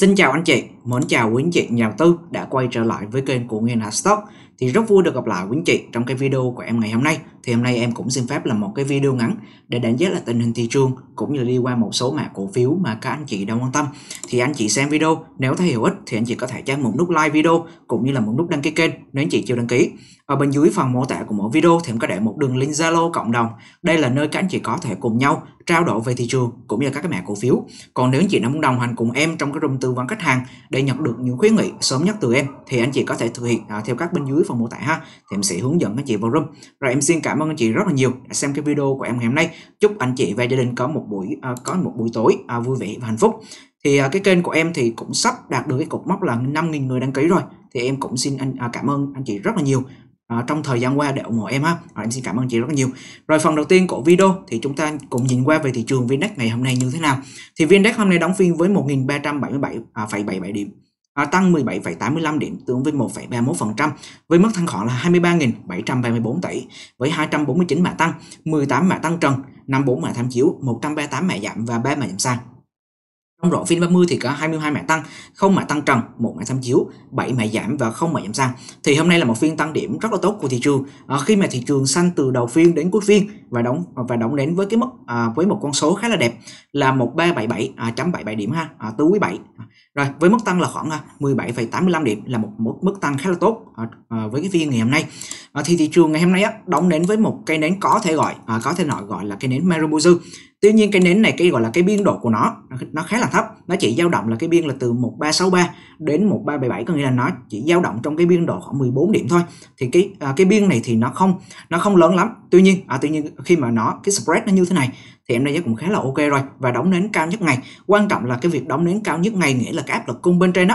Xin chào anh chị, mến chào quý anh chị nhà đầu tư đã quay trở lại với kênh của Nguyên Hà Stock. Thì rất vui được gặp lại quý anh chị trong cái video của em ngày hôm nay thì hôm nay em cũng xin phép làm một cái video ngắn để đánh giá là tình hình thị trường cũng như là đi qua một số mã cổ phiếu mà các anh chị đang quan tâm thì anh chị xem video nếu thấy hữu ích thì anh chị có thể cho một nút like video cũng như là một nút đăng ký kênh nếu anh chị chưa đăng ký ở bên dưới phần mô tả của mỗi video thì em có để một đường link zalo cộng đồng đây là nơi các anh chị có thể cùng nhau trao đổi về thị trường cũng như các cái mã cổ phiếu còn nếu anh chị nào muốn đồng hành cùng em trong cái room tư vấn khách hàng để nhận được những khuyến nghị sớm nhất từ em thì anh chị có thể thực hiện à, theo các bên dưới phần mô tả ha thì em sẽ hướng dẫn các chị vào room rồi em xin cảm cảm ơn anh chị rất là nhiều đã xem cái video của em ngày hôm nay chúc anh chị và gia đình có một buổi à, có một buổi tối à, vui vẻ và hạnh phúc thì à, cái kênh của em thì cũng sắp đạt được cái cột mốc là 5.000 người đăng ký rồi thì em cũng xin anh à, cảm ơn anh chị rất là nhiều à, trong thời gian qua để ủng hộ em ha à, em xin cảm ơn chị rất nhiều rồi phần đầu tiên của video thì chúng ta cùng nhìn qua về thị trường VNDAX ngày hôm nay như thế nào thì VNDAX hôm nay đóng phiên với 1.377,77 à, điểm à, tăng 17,85 điểm tương với 1,31% với mức thanh khoản là 23.734 tỷ với 249 mã tăng, 18 mã tăng trần, 54 mã tham chiếu, 138 mã giảm và 3 mã giảm sàn. Trong đó phiên 30 thì có 22 mã tăng, không mã tăng trần, một mã tham chiếu, 7 mã giảm và không mã giảm sàn. Thì hôm nay là một phiên tăng điểm rất là tốt của thị trường. À, khi mà thị trường xanh từ đầu phiên đến cuối phiên và đóng và đóng đến với cái mức à, với một con số khá là đẹp là 1377 à, 77 điểm ha, à, tứ quý 7. rồi, với mức tăng là khoảng à, 17,85 điểm là một, một mức tăng khá là tốt à, à, với cái phiên ngày hôm nay à, thì thị trường ngày hôm nay á, đón đến với một cây nến có thể gọi à, có thể nói gọi là cây nến Marubuzu tuy nhiên cây nến này cái gọi là cái biên độ của nó nó khá là thấp nó chỉ dao động là cái biên là từ 1363 đến 1377 có nghĩa là nó chỉ dao động trong cái biên độ khoảng 14 điểm thôi thì cái à, cái biên này thì nó không nó không lớn lắm tuy nhiên à, tuy nhiên khi mà nó cái spread nó như thế này thì em đã giá cũng khá là ok rồi và đóng nến cao nhất ngày quan trọng là cái việc đóng nến cao nhất ngày nghĩa là cái áp lực cung bên trên đó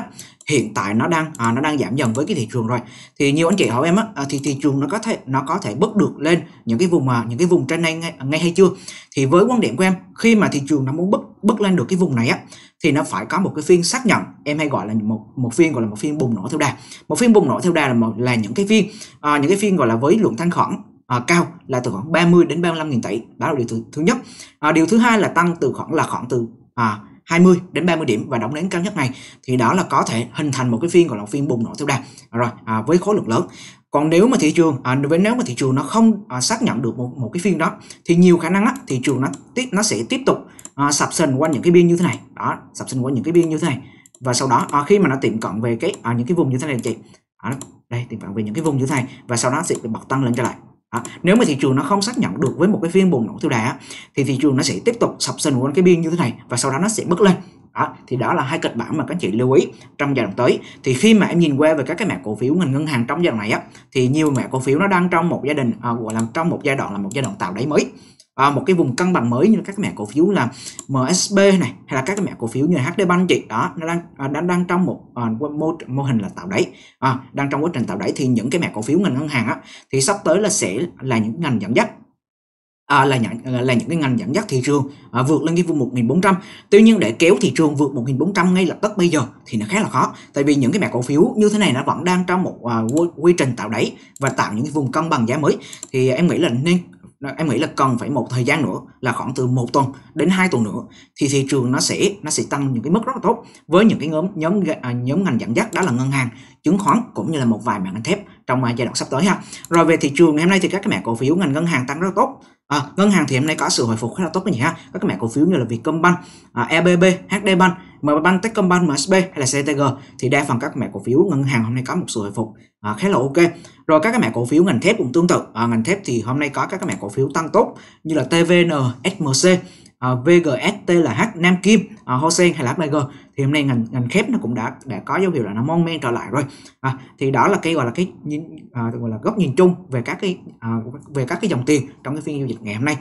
hiện tại nó đang à, nó đang giảm dần với cái thị trường rồi thì nhiều anh chị hỏi em á à, thì thị trường nó có thể nó có thể bứt được lên những cái vùng mà những cái vùng trên này ngay, ngay hay chưa thì với quan điểm của em khi mà thị trường nó muốn bứt bứt lên được cái vùng này á thì nó phải có một cái phiên xác nhận em hay gọi là một một phiên gọi là một phiên bùng nổ theo đà một phiên bùng nổ theo đà là một là những cái phiên à, những cái phiên gọi là với lượng thanh khoản à, cao là từ khoảng 30 đến 35 nghìn tỷ đó là điều thứ, thứ nhất à, điều thứ hai là tăng từ khoảng là khoảng từ à, 20 đến 30 điểm và đóng đến cao nhất này thì đó là có thể hình thành một cái phiên gọi là phiên bùng nổ theo đà rồi à, với khối lượng lớn còn nếu mà thị trường à, với nếu mà thị trường nó không à, xác nhận được một một cái phiên đó thì nhiều khả năng á, thị trường nó tiếp nó sẽ tiếp tục à, sập sình qua những cái biên như thế này đó sập sình qua những cái biên như thế này và sau đó à, khi mà nó tiệm cận về cái à, những cái vùng như thế này chị à, đây tiệm cận về những cái vùng như thế này và sau đó sẽ bật tăng lên trở lại À, nếu mà thị trường nó không xác nhận được với một cái phiên bùng nổ tiêu đà thì thị trường nó sẽ tiếp tục sập sình quanh cái biên như thế này và sau đó nó sẽ bứt lên đó thì đó là hai kịch bản mà các chị lưu ý trong giai đoạn tới thì khi mà em nhìn qua về các cái mẹ cổ phiếu ngành ngân hàng trong giai đoạn này á thì nhiều mẹ cổ phiếu nó đang trong một gia đình à, gọi là trong một giai đoạn là một giai đoạn tạo đáy mới à, một cái vùng cân bằng mới như các mẹ cổ phiếu là MSB này hay là các mẹ cổ phiếu như là HD Bank chị đó nó đang à, đang đang trong một à, mô, mô hình là tạo đáy à, đang trong quá trình tạo đáy thì những cái mẹ cổ phiếu ngành ngân hàng á, thì sắp tới là sẽ là những ngành dẫn dắt à, là nhận là những cái ngành dẫn dắt thị trường à, vượt lên cái vùng 1400 tuy nhiên để kéo thị trường vượt 1400 ngay lập tức bây giờ thì nó khá là khó tại vì những cái mẹ cổ phiếu như thế này nó vẫn đang trong một à, quy, quy trình tạo đáy và tạo những cái vùng cân bằng giá mới thì em nghĩ là nên em nghĩ là cần phải một thời gian nữa là khoảng từ một tuần đến hai tuần nữa thì thị trường nó sẽ nó sẽ tăng những cái mức rất là tốt với những cái nhóm nhóm à, nhóm ngành dẫn dắt đó là ngân hàng chứng khoán cũng như là một vài mảng ngành thép trong à, giai đoạn sắp tới ha rồi về thị trường ngày hôm nay thì các cái mảng cổ phiếu ngành ngân hàng tăng rất là tốt à, ngân hàng thì hôm nay có sự hồi phục khá là tốt các nhỉ ha các mã cổ phiếu như là Vietcombank à, EBB HDBank MBank Techcombank MSB hay là CTG thì đa phần các mã cổ phiếu ngân hàng hôm nay có một sự hồi phục à, khá là ok rồi các cái mã cổ phiếu ngành thép cũng tương tự à, ngành thép thì hôm nay có các cái mã cổ phiếu tăng tốt như là TVN SMC uh, ờ, VGST là H Nam Kim uh, ờ, Hossein hay là Hmager thì hôm nay ngành ngành thép nó cũng đã đã có dấu hiệu là nó mon men trở lại rồi à, thì đó là cái gọi là cái nhìn, à, gọi là góc nhìn chung về các cái à, về các cái dòng tiền trong cái phiên giao dịch ngày hôm nay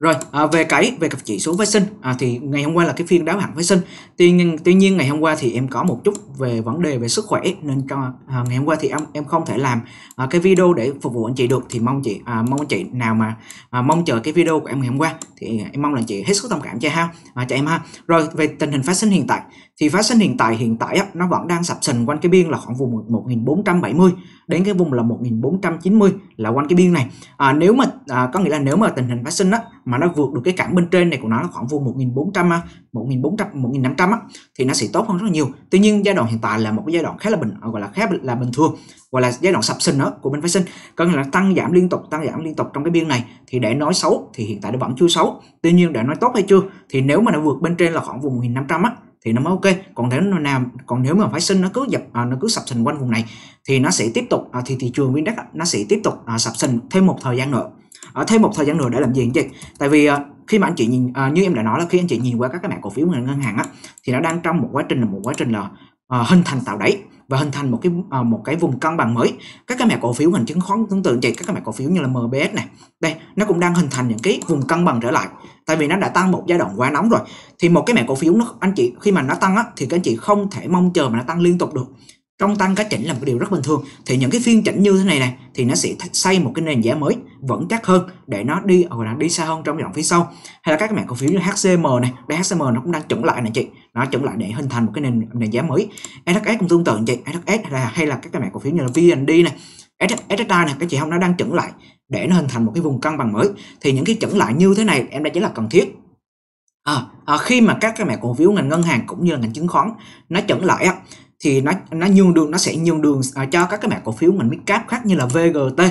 rồi à, về cái về cặp chỉ số phái sinh à, thì ngày hôm qua là cái phiên đáo hạn phái sinh. Tuy nhiên tuy nhiên ngày hôm qua thì em có một chút về vấn đề về sức khỏe nên cho à, ngày hôm qua thì em em không thể làm à, cái video để phục vụ anh chị được thì mong chị à, mong chị nào mà à, mong chờ cái video của em ngày hôm qua thì em mong là chị hết sức thông cảm cho ha à, cho em ha. Rồi về tình hình phái sinh hiện tại thì phá sinh hiện tại hiện tại nó vẫn đang sập sình quanh cái biên là khoảng vùng 1470 đến cái vùng là 1490 là quanh cái biên này à, nếu mà à, có nghĩa là nếu mà tình hình phá sinh á, mà nó vượt được cái cản bên trên này của nó là khoảng vùng 1400 1400 1500 á, thì nó sẽ tốt hơn rất là nhiều tuy nhiên giai đoạn hiện tại là một cái giai đoạn khá là bình à, gọi là khá là bình thường gọi là giai đoạn sập sình đó của bên phá sinh có nghĩa là tăng giảm liên tục tăng giảm liên tục trong cái biên này thì để nói xấu thì hiện tại nó vẫn chưa xấu tuy nhiên để nói tốt hay chưa thì nếu mà nó vượt bên trên là khoảng vùng 1500 á thì nó mới ok còn nếu mà nào còn nếu mà phái sinh nó cứ dập à, nó cứ sập sình quanh vùng này thì nó sẽ tiếp tục à, thì thị trường viên đất nó sẽ tiếp tục à, sập sình thêm một thời gian nữa à, thêm một thời gian nữa để làm gì anh chị tại vì à, khi mà anh chị nhìn à, như em đã nói là khi anh chị nhìn qua các cái mảng cổ phiếu ngân hàng á thì nó đang trong một quá trình là một quá trình là à, hình thành tạo đáy và hình thành một cái à, một cái vùng cân bằng mới các cái mẹ cổ phiếu hình chứng khoán tương tự chị các cái mẹ cổ phiếu như là MBS này đây nó cũng đang hình thành những cái vùng cân bằng trở lại tại vì nó đã tăng một giai đoạn quá nóng rồi thì một cái mẹ cổ phiếu nó anh chị khi mà nó tăng á, thì các anh chị không thể mong chờ mà nó tăng liên tục được trong tăng cá chỉnh là một điều rất bình thường thì những cái phiên chỉnh như thế này này thì nó sẽ xây một cái nền giá mới vững chắc hơn để nó đi hoặc là đi xa hơn trong dòng phía sau hay là các mảng cổ phiếu như HCM này đây HCM nó cũng đang chuẩn lại này chị nó chuẩn lại để hình thành một cái nền nền giá mới SHS cũng tương tự chị SHS là hay là các cái mảng cổ phiếu như là VND này SSI này các chị không nó đang chuẩn lại để nó hình thành một cái vùng cân bằng mới thì những cái chuẩn lại như thế này em đã chỉ là cần thiết à, à, khi mà các cái mảng cổ phiếu ngành ngân hàng cũng như là ngành chứng khoán nó chuẩn lại thì nó nó nhường đường nó sẽ nhường đường uh, cho các cái mã cổ phiếu ngành midcap khác như là VGT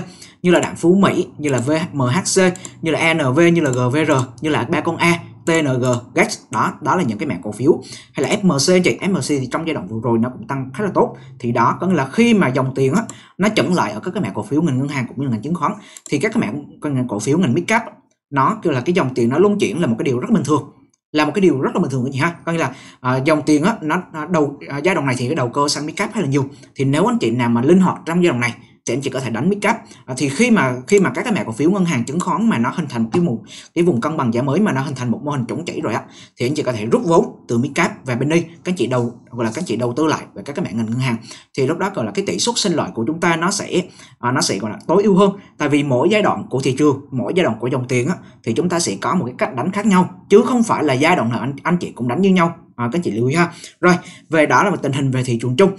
như là Đạm Phú Mỹ như là VMHC như là ENV như là GVR như là ba con A TNG, GAX e đó, đó là những cái mảng cổ phiếu hay là FMC chị, FMC thì trong giai đoạn vừa rồi nó cũng tăng khá là tốt thì đó có nghĩa là khi mà dòng tiền á, nó chững lại ở các cái mảng cổ phiếu ngành ngân hàng cũng như ngành chứng khoán thì các cái mảng ngành cổ phiếu ngành midcap nó kêu là cái dòng tiền nó luân chuyển là một cái điều rất bình thường là một cái điều rất là bình thường các chị ha coi như là à, dòng tiền á nó đầu à, giai đoạn này thì cái đầu cơ sang mid cap hay là nhiều thì nếu anh chị nào mà linh hoạt trong giai đoạn này thì anh chị có thể đánh mid cap à, thì khi mà khi mà các cái mẹ cổ phiếu ngân hàng chứng khoán mà nó hình thành một cái vùng cái vùng cân bằng giá mới mà nó hình thành một mô hình chuẩn chỉ rồi á thì anh chị có thể rút vốn từ mid cap về bên đi các chị đầu gọi là các chị đầu tư lại về các cái mẹ ngành ngân hàng thì lúc đó gọi là cái tỷ suất sinh lợi của chúng ta nó sẽ à, nó sẽ gọi là tối ưu hơn tại vì mỗi giai đoạn của thị trường mỗi giai đoạn của dòng tiền á, thì chúng ta sẽ có một cái cách đánh khác nhau chứ không phải là giai đoạn nào anh, anh chị cũng đánh như nhau à, các chị lưu ý ha rồi về đó là một tình hình về thị trường chung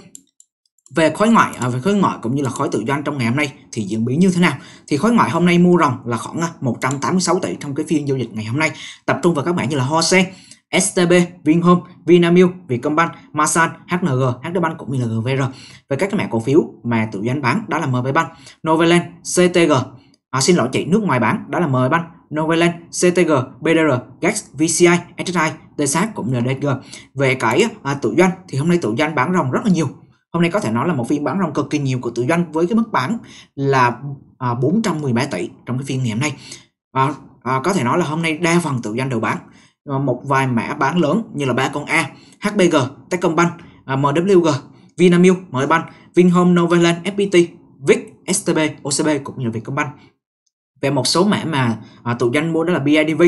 về khối ngoại à, về khối ngoại cũng như là khối tự doanh trong ngày hôm nay thì diễn biến như thế nào thì khối ngoại hôm nay mua ròng là khoảng 186 à, tỷ trong cái phiên giao dịch ngày hôm nay tập trung vào các mảng như là Hose STB, Vinhome, Vinamilk, Vietcombank, Masan, HNG, HDBank cũng như là GVR. Về các cái mẹ cổ phiếu mà tự doanh bán đó là MB Bank, Novaland, CTG. À, xin lỗi chị, nước ngoài bán đó là MB Bank, Novaland, CTG, BDR, GAX, VCI, SSI, TSAC cũng như là DG. Về cái à, tự doanh thì hôm nay tự doanh bán ròng rất là nhiều Hôm nay có thể nói là một phiên bán ròng cực kỳ nhiều của tự doanh với cái mức bán là à, 417 tỷ trong cái phiên ngày hôm nay. À, à, có thể nói là hôm nay đa phần tự doanh đều bán. À, một vài mã bán lớn như là ba con A, HBG, Techcombank, à, MWG, Vinamilk, Mbank, Vinhome, Novaland, FPT, VIC, STB, OCB cũng như là Vietcombank về một số mã mà à, doanh mua đó là BIDV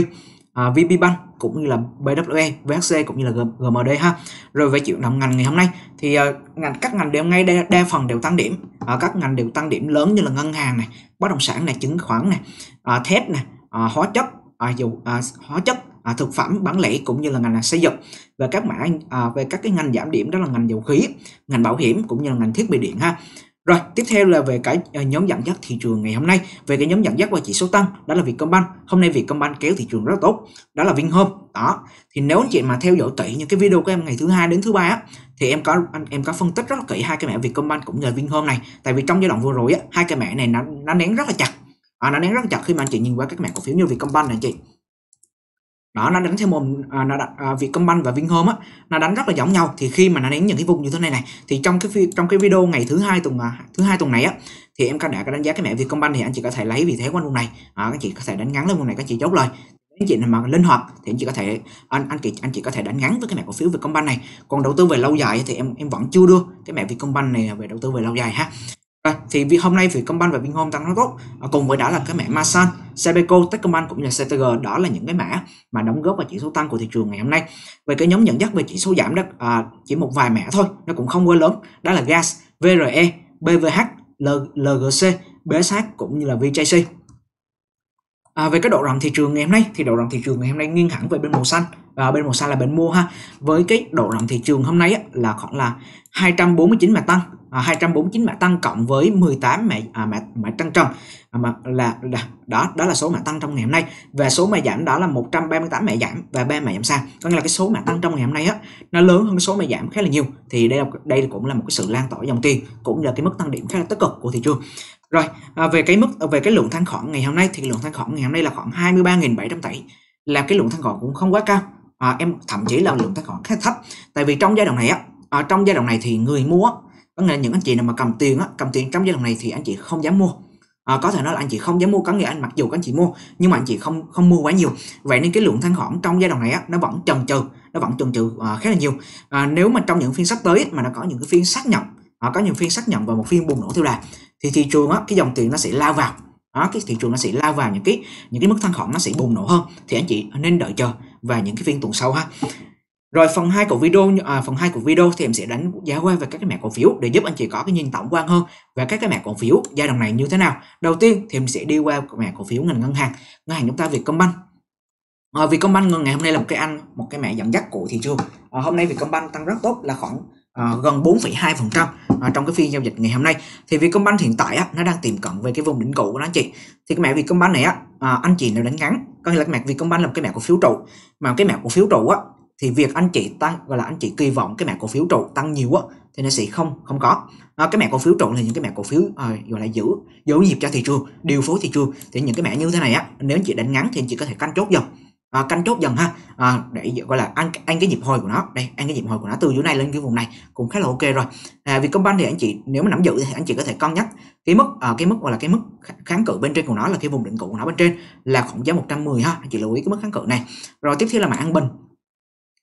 à, Bank cũng như là BWE, VHC cũng như là GMD ha. Rồi về chuyển động ngành ngày hôm nay thì à, ngành các ngành đều ngay đa, đa phần đều tăng điểm. À, các ngành đều tăng điểm lớn như là ngân hàng này, bất động sản này, chứng khoán này, à, thép này, à, hóa chất, à, dù hóa chất à, thực phẩm bán lẻ cũng như là ngành xây dựng và các mã à, về các cái ngành giảm điểm đó là ngành dầu khí ngành bảo hiểm cũng như là ngành thiết bị điện ha rồi, tiếp theo là về cái à, nhóm dẫn dắt thị trường ngày hôm nay. Về cái nhóm dẫn dắt và chỉ số tăng, đó là Vietcombank. Hôm nay Vietcombank kéo thị trường rất tốt, đó là Vinhome. Đó. Thì nếu anh chị mà theo dõi kỹ những cái video của em ngày thứ hai đến thứ ba á, thì em có anh em có phân tích rất là kỹ hai cái mẻ Vietcombank cũng như là Vinhome này. Tại vì trong giai đoạn vừa rồi á, hai cái mẹ này nó nó nén rất là chặt. À, nó nén rất là chặt khi mà anh chị nhìn qua các mẹ cổ phiếu như Vietcombank này anh chị đó nó đánh theo mồm à, nó đặt à, Vietcombank và Vinhome á nó đánh rất là giống nhau thì khi mà nó đánh những cái vùng như thế này này thì trong cái trong cái video ngày thứ hai tuần à, thứ hai tuần này á thì em đã có đánh giá cái mẹ Vietcombank thì anh chị có thể lấy vị thế quanh vùng này à, các chị có thể đánh ngắn lên vùng này các chị chốt lời anh chị mà linh hoạt thì anh chị có thể anh anh chị anh chị có thể đánh ngắn với cái mẹ cổ phiếu Vietcombank này còn đầu tư về lâu dài thì em em vẫn chưa đưa cái mẹ Vietcombank này về đầu tư về lâu dài ha À, thì vì hôm nay Vietcombank và Vinhome tăng rất tốt à, cùng với đó là cái mã Masan, Sabeco, Techcombank cũng như là CTG đó là những cái mã mà đóng góp vào chỉ số tăng của thị trường ngày hôm nay về cái nhóm nhận dắt về chỉ số giảm đó à, chỉ một vài mã thôi nó cũng không quá lớn đó là gas VRE BVH LGC BSH cũng như là VJC À, về cái độ rộng thị trường ngày hôm nay thì độ rộng thị trường ngày hôm nay nghiêng hẳn về bên màu xanh và bên màu xanh là bên mua ha với cái độ rộng thị trường hôm nay á, là khoảng là 249 mã tăng 249 à, mã tăng cộng với 18 mã à, mã mã tăng trần à, mà là, là đó đó là số mã tăng trong ngày hôm nay và số mã giảm đó là 138 mã giảm và ba mã giảm sang có nghĩa là cái số mã tăng trong ngày hôm nay á nó lớn hơn số mã giảm khá là nhiều thì đây đây cũng là một cái sự lan tỏa dòng tiền cũng là cái mức tăng điểm khá là tích cực của thị trường rồi à, về cái mức về cái lượng thanh khoản ngày hôm nay thì lượng thanh khoản ngày hôm nay là khoảng 23.700 tỷ là cái lượng thanh khoản cũng không quá cao à, em thậm chí là lượng thanh khoản khá thấp tại vì trong giai đoạn này á à, trong giai đoạn này thì người mua có nghĩa là những anh chị nào mà cầm tiền á cầm tiền trong giai đoạn này thì anh chị không dám mua à, có thể nói là anh chị không dám mua có nghĩa anh mặc dù các anh chị mua nhưng mà anh chị không không mua quá nhiều vậy nên cái lượng thanh khoản trong giai đoạn này á, nó vẫn chần chừ nó vẫn chần chừ à, khá là nhiều à, nếu mà trong những phiên sắp tới mà nó có những cái phiên xác nhận à, có những phiên xác nhận và một phiên bùng nổ theo đà thì thị trường á, cái dòng tiền nó sẽ lao vào đó, à, cái thị trường nó sẽ lao vào những cái những cái mức thanh khoản nó sẽ bùng nổ hơn thì anh chị nên đợi chờ và những cái phiên tuần sau ha rồi phần 2 của video à, phần 2 của video thì em sẽ đánh giá qua về các cái mã cổ phiếu để giúp anh chị có cái nhìn tổng quan hơn về các cái mã cổ phiếu giai đoạn này như thế nào. Đầu tiên thì em sẽ đi qua mã cổ phiếu ngành ngân hàng. Ngân hàng chúng ta Vietcombank. À, Vietcombank ngày hôm nay là một cái anh một cái mã dẫn dắt của thị trường. À, hôm nay Vietcombank tăng rất tốt là khoảng À, gần 4,2% à, trong cái phiên giao dịch ngày hôm nay thì Vietcombank hiện tại á, nó đang tiềm cận về cái vùng đỉnh cũ của nó anh chị thì cái mã Vietcombank này á, à, anh chị nào đánh ngắn có nghĩa là cái mã Vietcombank là một cái mã cổ phiếu trụ mà cái mã cổ phiếu trụ á, thì việc anh chị tăng gọi là anh chị kỳ vọng cái mã cổ phiếu trụ tăng nhiều quá thì nó sẽ không không có à, cái mã cổ phiếu trụ là những cái mã cổ phiếu à, gọi là giữ giữ nhịp cho thị trường điều phối thị trường thì những cái mã như thế này á nếu anh chị đánh ngắn thì anh chị có thể canh chốt dần à, canh chốt dần ha à, để gọi là ăn ăn cái nhịp hồi của nó đây ăn cái nhịp hồi của nó từ dưới này lên cái vùng này cũng khá là ok rồi à, Vietcombank thì anh chị nếu mà nắm giữ thì anh chị có thể cân nhắc cái mức à, cái mức gọi là cái mức kháng cự bên trên của nó là cái vùng định cụ của nó bên trên là khoảng giá 110 ha anh chị lưu ý cái mức kháng cự này rồi tiếp theo là mã an bình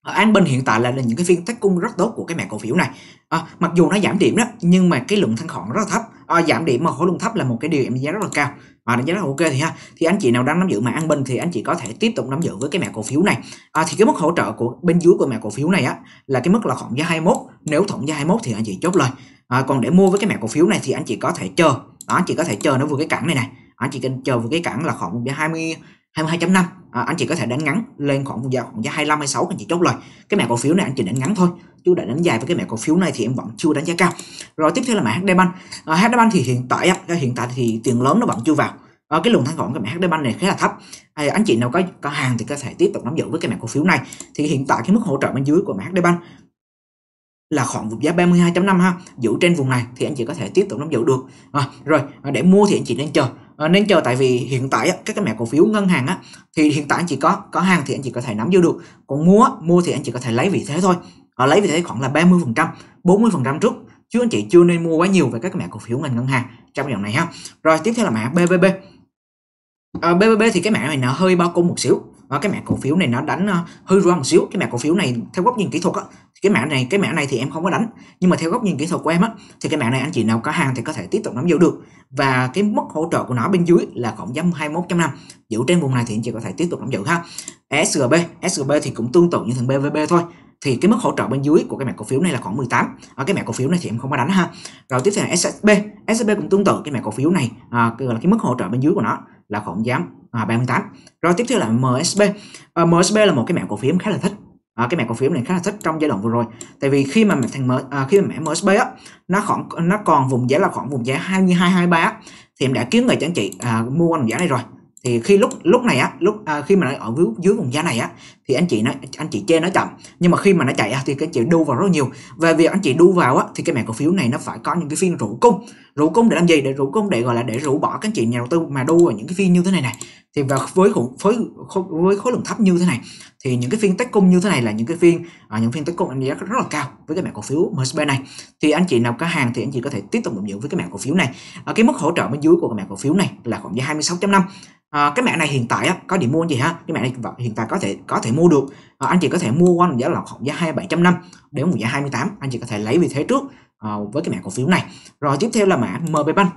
Ờ, an Bình hiện tại là, là những cái phiên tác cung rất tốt của cái mảng cổ phiếu này à, mặc dù nó giảm điểm đó nhưng mà cái lượng thanh khoản rất là thấp à, giảm điểm mà khối lượng thấp là một cái điều em đánh giá rất là cao và đánh giá rất là ok thì ha thì anh chị nào đang nắm giữ mã an bình thì anh chị có thể tiếp tục nắm giữ với cái mã cổ phiếu này à, thì cái mức hỗ trợ của bên dưới của mã cổ phiếu này á là cái mức là khoảng giá 21 nếu thủng giá 21 thì anh chị chốt lời à, còn để mua với cái mã cổ phiếu này thì anh chị có thể chờ đó anh chị có thể chờ nó vừa cái cản này này anh chị cần chờ vừa cái cản là khoảng giá 20 22.5 à, anh chị có thể đánh ngắn lên khoảng giá khoảng giá 25 26 anh chị chốt lời cái mã cổ phiếu này anh chị đánh ngắn thôi chú đã đánh dài với cái mã cổ phiếu này thì em vẫn chưa đánh giá cao rồi tiếp theo là mã HD Bank à, HD Bank thì hiện tại hiện tại thì tiền lớn nó vẫn chưa vào à, cái luồng thanh khoản của mã HD Bank này khá là thấp à, anh chị nào có có hàng thì có thể tiếp tục nắm giữ với cái mã cổ phiếu này thì hiện tại cái mức hỗ trợ bên dưới của mã HD Bank là khoảng vùng giá 32.5 ha giữ trên vùng này thì anh chị có thể tiếp tục nắm giữ được à, rồi à, để mua thì anh chị nên chờ à, nên chờ tại vì hiện tại các cái mẹ cổ phiếu ngân hàng á thì hiện tại anh chị có có hàng thì anh chị có thể nắm giữ được còn mua mua thì anh chị có thể lấy vị thế thôi à, lấy vị thế khoảng là 30 phần trăm 40 phần trăm trước chứ anh chị chưa nên mua quá nhiều về các mẹ cổ phiếu ngành ngân hàng trong dòng này ha rồi tiếp theo là mã BBB à, BBB thì cái mã này nó hơi bao cung một xíu và cái mẹ cổ phiếu này nó đánh uh, hơi ra một xíu cái mẹ cổ phiếu này theo góc nhìn kỹ thuật á, cái mảng này cái mảng này thì em không có đánh nhưng mà theo góc nhìn kỹ thuật của em á thì cái mảng này anh chị nào có hàng thì có thể tiếp tục nắm giữ được và cái mức hỗ trợ của nó bên dưới là khoảng giấm 21.5 giữ trên vùng này thì anh chị có thể tiếp tục nắm giữ ha e SGB e SGB thì cũng tương tự như thằng BVB thôi thì cái mức hỗ trợ bên dưới của cái mảng cổ phiếu này là khoảng 18 ở cái mảng cổ phiếu này thì em không có đánh ha rồi tiếp theo là SSB SSB cũng tương tự cái mảng cổ phiếu này à, là cái mức hỗ trợ bên dưới của nó là khoảng giá à, 38 rồi tiếp theo là MSB à, ờ, MSB là một cái mảng cổ phiếu em khá là thích à, cái mẻ cổ phiếu này khá là thích trong giai đoạn vừa rồi tại vì khi mà mẻ thằng M, à, khi mà mẹ MSB á nó khoảng nó còn vùng giá là khoảng vùng giá 22 23 á, thì em đã kiếm người chẳng chị à, mua quanh vùng giá này rồi thì khi lúc lúc này á lúc à, khi mà nó ở dưới, dưới vùng giá này á thì anh chị nó anh chị chê nó chậm nhưng mà khi mà nó chạy á, thì cái chị đu vào rất nhiều và việc anh chị đu vào á thì cái mảng cổ phiếu này nó phải có những cái phiên rủ cung rủ cung để làm gì để rủ cung để gọi là để rủ bỏ các anh chị nhà đầu tư mà đu vào những cái phiên như thế này này thì và với khối với, với khối lượng thấp như thế này thì những cái phiên tách cung như thế này là những cái phiên à, những phiên tách cung anh giá rất là cao với cái mảng cổ phiếu MSB này thì anh chị nào có hàng thì anh chị có thể tiếp tục đồng dự với cái mảng cổ phiếu này ở cái mức hỗ trợ bên dưới của cái mảng cổ phiếu này là khoảng giá 26.5 à, cái mạng này hiện tại á, có điểm mua anh chị ha cái mạng này hiện tại có thể có thể mua được à, anh chị có thể mua quanh giá là khoảng giá 27.5 đến một giá 28 anh chị có thể lấy vị thế trước à, với cái mạng cổ phiếu này rồi tiếp theo là mã MB Bank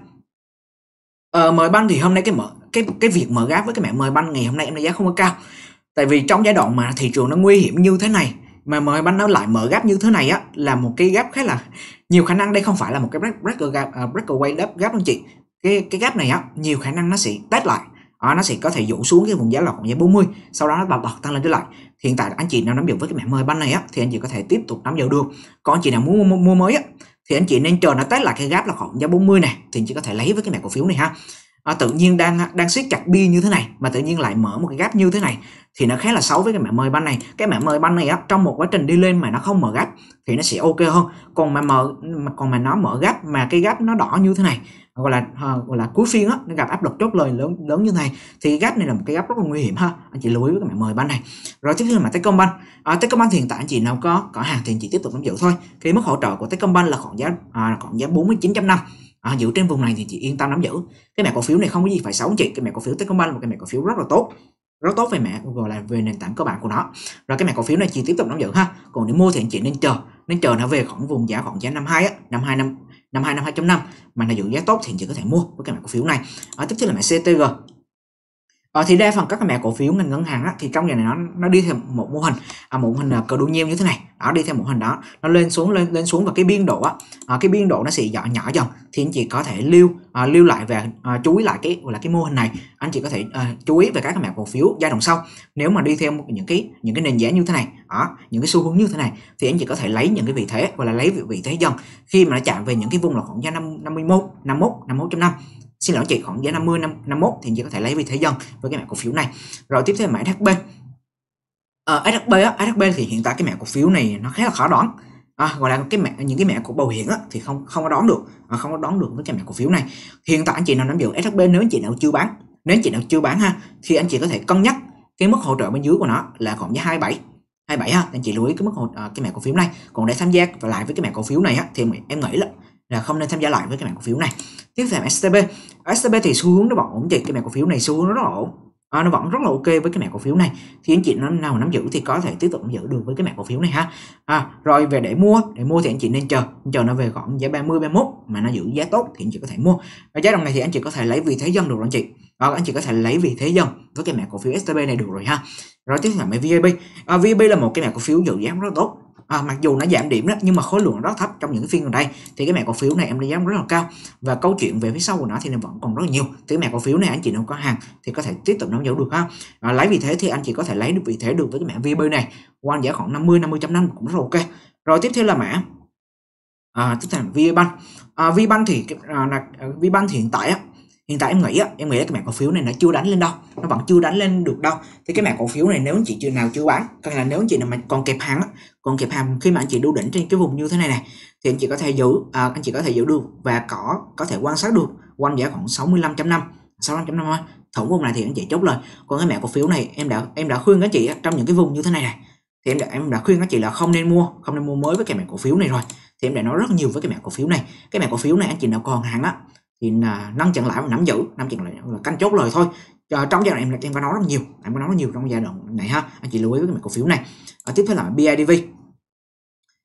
à, MB Bank thì hôm nay cái mở cái cái việc mở gáp với cái mạng MB Bank ngày hôm nay em đánh giá không có cao tại vì trong giai đoạn mà thị trường nó nguy hiểm như thế này mà mời banh nó lại mở gap như thế này á là một cái gap khá là nhiều khả năng đây không phải là một cái break, breaker gap uh, breakaway gap gap anh chị cái cái gap này á nhiều khả năng nó sẽ test lại đó, ờ, nó sẽ có thể dụ xuống cái vùng giá lọc khoảng giá 40 sau đó nó bật bật tăng lên trở lại thì hiện tại anh chị nào nắm giữ với cái mẹ mời banh này á thì anh chị có thể tiếp tục nắm giữ được còn anh chị nào muốn mua, mua mới á thì anh chị nên chờ nó test lại cái gáp là khoảng giá 40 này thì anh chị có thể lấy với cái mẹ cổ phiếu này ha à, tự nhiên đang đang siết chặt bi như thế này mà tự nhiên lại mở một cái gáp như thế này thì nó khá là xấu với cái mẹ mời ban này cái mẹ mời ban này á trong một quá trình đi lên mà nó không mở gáp thì nó sẽ ok hơn còn mà mở còn mà nó mở gáp mà cái gáp nó đỏ như thế này gọi là gọi là cuối phiên á nó gặp áp lực chốt lời lớn lớn như này thì cái gap này là một cái gap rất là nguy hiểm ha anh chị lưu ý với các bạn mời ban này rồi tiếp theo là Techcombank à, Techcombank hiện tại anh chị nào có có hàng thì anh chị tiếp tục nắm giữ thôi khi mức hỗ trợ của Techcombank là khoảng giá à, khoảng giá 49.5 à, giữ trên vùng này thì chị yên tâm nắm giữ cái mẹ cổ phiếu này không có gì phải xấu chị cái mẹ cổ phiếu Techcombank là một cái mẹ cổ phiếu rất là tốt rất tốt về mẹ gọi là về nền tảng cơ bản của nó rồi cái mẹ cổ phiếu này chị tiếp tục nắm giữ ha còn để mua thì anh chị nên chờ nên chờ nó về khoảng vùng giá khoảng giá năm hai á năm hai năm năm 52 52.5 mà là dưỡng giá tốt thì chỉ có thể mua với cái mã cổ phiếu này à, tiếp theo là mã CTG À, thì đa phần các mẹ cổ phiếu ngành ngân hàng á, thì trong ngày này nó nó đi theo một mô hình à, một mô hình à, cờ đu nhiêu như thế này đó đi theo mô hình đó nó lên xuống lên lên xuống và cái biên độ á à, cái biên độ nó sẽ nhỏ nhỏ dần thì anh chị có thể lưu à, lưu lại và à, chú ý lại cái gọi là cái mô hình này anh chị có thể à, chú ý về các mẹ cổ phiếu giai đoạn sau nếu mà đi theo những cái những cái nền giá như thế này đó những cái xu hướng như thế này thì anh chị có thể lấy những cái vị thế gọi là lấy vị, vị thế dần khi mà nó chạm về những cái vùng là khoảng giá 5, 51 51 51.5 xin lỗi chị khoảng giá 50 năm 51 thì chị có thể lấy vì thế dân với cái mã cổ phiếu này rồi tiếp theo mã SHB ờ, SHB á, SHB thì hiện tại cái mã cổ phiếu này nó khá là khó đoán à, gọi là cái mẹ những cái mẹ của bảo hiểm á, thì không không có đoán được à, không có đoán được với cái mẹ cổ phiếu này hiện tại anh chị nào nắm giữ SHB nếu anh chị nào chưa bán nếu anh chị nào chưa bán ha thì anh chị có thể cân nhắc cái mức hỗ trợ bên dưới của nó là khoảng giá 27 27 ha anh chị lưu ý cái mức hỗ à, cái mẹ cổ phiếu này còn để tham gia lại với cái mẹ cổ phiếu này á, thì em nghĩ là là không nên tham gia lại với cái mẹ cổ phiếu này tiếp theo STB STB thì xu hướng nó vẫn ổn chị cái mã cổ phiếu này xu hướng nó rất là ổn à, nó vẫn rất là ok với cái mã cổ phiếu này thì anh chị nó nào nắm giữ thì có thể tiếp tục giữ được với cái mã cổ phiếu này ha à, rồi về để mua để mua thì anh chị nên chờ chờ nó về khoảng giá 30 31 mà nó giữ giá tốt thì anh chị có thể mua và giá đồng này thì anh chị có thể lấy vị thế dân được rồi anh chị à, anh chị có thể lấy vị thế dân với cái mã cổ phiếu STB này được rồi ha rồi tiếp theo là VAB à, VAB là một cái mã cổ phiếu giữ giá rất tốt à, mặc dù nó giảm điểm đó nhưng mà khối lượng rất thấp trong những phiên gần đây thì cái mẹ cổ phiếu này em đánh giá rất là cao và câu chuyện về phía sau của nó thì nó vẫn còn rất là nhiều thì mẹ cổ phiếu này anh chị nào có hàng thì có thể tiếp tục nắm giữ được ha à, lấy vì thế thì anh chị có thể lấy được vị thế được với cái mẹ VB này quan giá khoảng 50 50.5 cũng rất là ok rồi tiếp theo là mã à, tiếp là VBank à, VBank thì à, là thì à, hiện tại á, hiện tại em nghĩ á em nghĩ là cái mảng cổ phiếu này nó chưa đánh lên đâu nó vẫn chưa đánh lên được đâu thì cái mảng cổ phiếu này nếu anh chị chưa nào chưa bán còn là nếu anh chị nào mà còn kẹp hàng á còn kẹp hàng khi mà anh chị đu đỉnh trên cái vùng như thế này này thì anh chị có thể giữ à, anh chị có thể giữ được và có có thể quan sát được quanh giá khoảng 65.5 65.5 thủng vùng này thì anh chị chốt lời còn cái mảng cổ phiếu này em đã em đã khuyên các chị trong những cái vùng như thế này này thì em đã em đã khuyên các chị là không nên mua không nên mua mới với cái mảng cổ phiếu này rồi thì em đã nói rất nhiều với cái mảng cổ phiếu này cái mảng cổ phiếu này anh chị nào còn hàng á thì là nâng chặn lại và nắm giữ nắm chặn lại là canh chốt lời thôi à, trong giai đoạn em em có nói rất nhiều em có nói rất nhiều trong giai đoạn này ha anh chị lưu ý với cái mã cổ phiếu này à, tiếp theo là BIDV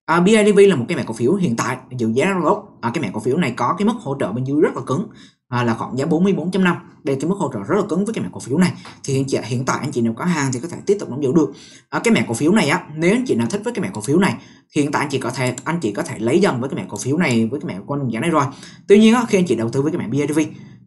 à, BIDV là một cái mã cổ phiếu hiện tại dự giá rất tốt à, cái mã cổ phiếu này có cái mức hỗ trợ bên dưới rất là cứng À, là khoảng giá 44.5 đây cái mức hỗ trợ rất là cứng với cái mảng cổ phiếu này thì hiện tại hiện tại anh chị nào có hàng thì có thể tiếp tục nắm giữ được à, cái mảng cổ phiếu này á nếu anh chị nào thích với cái mảng cổ phiếu này thì hiện tại anh chị có thể anh chị có thể lấy dần với cái mảng cổ phiếu này với cái mảng quan giá này rồi tuy nhiên á, khi anh chị đầu tư với cái mảng BIDV